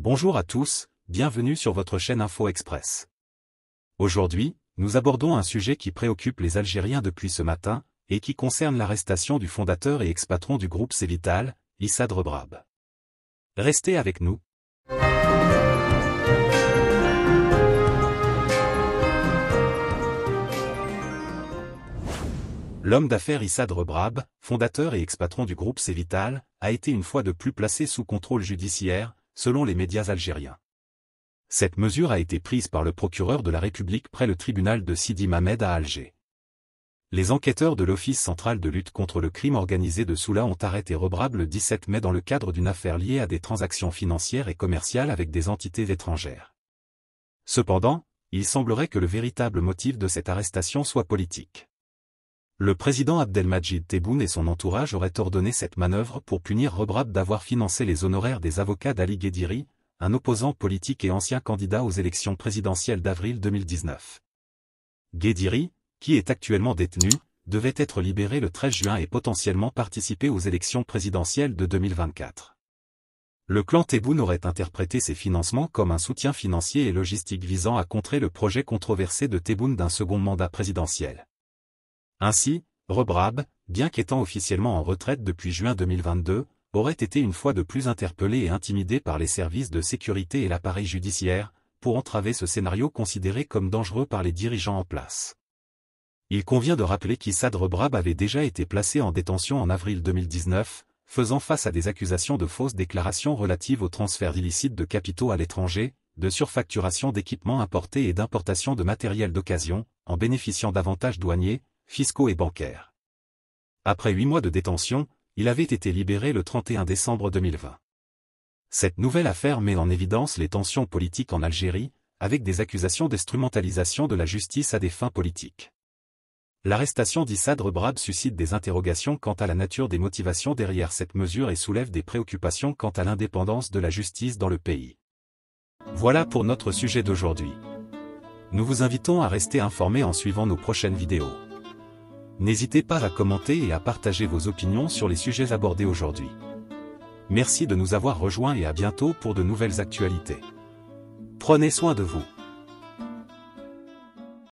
Bonjour à tous, bienvenue sur votre chaîne Info Express. Aujourd'hui, nous abordons un sujet qui préoccupe les Algériens depuis ce matin, et qui concerne l'arrestation du fondateur et ex-patron du groupe Cévital, Issad Rebrab. Restez avec nous. L'homme d'affaires Issad Rebrab, fondateur et ex-patron du groupe Cévital, a été une fois de plus placé sous contrôle judiciaire, selon les médias algériens. Cette mesure a été prise par le procureur de la République près le tribunal de Sidi Mamed à Alger. Les enquêteurs de l'Office central de lutte contre le crime organisé de Soula ont arrêté rebrable le 17 mai dans le cadre d'une affaire liée à des transactions financières et commerciales avec des entités étrangères. Cependant, il semblerait que le véritable motif de cette arrestation soit politique. Le président Abdelmajid Tebboune et son entourage auraient ordonné cette manœuvre pour punir Rebrab d'avoir financé les honoraires des avocats d'Ali Guediri, un opposant politique et ancien candidat aux élections présidentielles d'avril 2019. Guediri, qui est actuellement détenu, devait être libéré le 13 juin et potentiellement participer aux élections présidentielles de 2024. Le clan Tebboune aurait interprété ces financements comme un soutien financier et logistique visant à contrer le projet controversé de Tebboune d'un second mandat présidentiel. Ainsi, Rebrab, bien qu'étant officiellement en retraite depuis juin 2022, aurait été une fois de plus interpellé et intimidé par les services de sécurité et l'appareil judiciaire, pour entraver ce scénario considéré comme dangereux par les dirigeants en place. Il convient de rappeler qu'Issad Rebrab avait déjà été placé en détention en avril 2019, faisant face à des accusations de fausses déclarations relatives aux transferts illicites de capitaux à l'étranger, de surfacturation d'équipements importés et d'importation de matériel d'occasion, en bénéficiant d'avantages douaniers, fiscaux et bancaires. Après huit mois de détention, il avait été libéré le 31 décembre 2020. Cette nouvelle affaire met en évidence les tensions politiques en Algérie, avec des accusations d'instrumentalisation de la justice à des fins politiques. L'arrestation d'Issad Brab suscite des interrogations quant à la nature des motivations derrière cette mesure et soulève des préoccupations quant à l'indépendance de la justice dans le pays. Voilà pour notre sujet d'aujourd'hui. Nous vous invitons à rester informés en suivant nos prochaines vidéos. N'hésitez pas à commenter et à partager vos opinions sur les sujets abordés aujourd'hui. Merci de nous avoir rejoints et à bientôt pour de nouvelles actualités. Prenez soin de vous.